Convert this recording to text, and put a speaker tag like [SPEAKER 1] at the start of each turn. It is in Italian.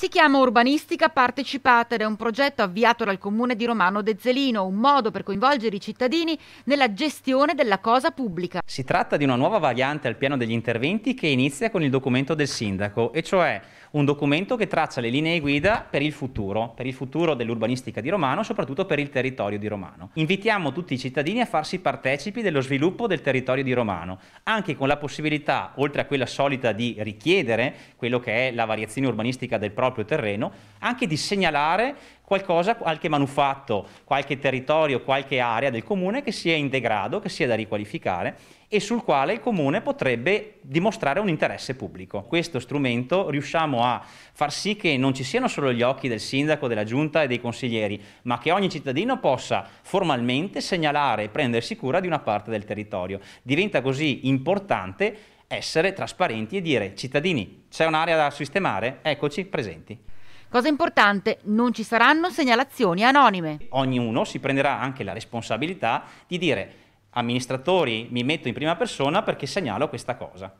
[SPEAKER 1] Si chiama Urbanistica Partecipata ed è un progetto avviato dal comune di Romano Dezzelino, un modo per coinvolgere i cittadini nella gestione della cosa pubblica. Si
[SPEAKER 2] tratta di una nuova variante al piano degli interventi che inizia con il documento del sindaco, e cioè un documento che traccia le linee guida per il futuro, per il futuro dell'urbanistica di Romano, soprattutto per il territorio di Romano. Invitiamo tutti i cittadini a farsi partecipi dello sviluppo del territorio di Romano, anche con la possibilità, oltre a quella solita di richiedere quello che è la variazione urbanistica del prossimo proprio terreno, anche di segnalare qualcosa, qualche manufatto, qualche territorio, qualche area del comune che sia in degrado, che sia da riqualificare e sul quale il comune potrebbe dimostrare un interesse pubblico. Questo strumento riusciamo a far sì che non ci siano solo gli occhi del sindaco, della giunta e dei consiglieri, ma che ogni cittadino possa formalmente segnalare e prendersi cura di una parte del territorio. Diventa così importante essere trasparenti e dire cittadini c'è un'area da sistemare, eccoci presenti.
[SPEAKER 1] Cosa importante, non ci saranno segnalazioni anonime.
[SPEAKER 2] Ognuno si prenderà anche la responsabilità di dire amministratori mi metto in prima persona perché segnalo questa cosa.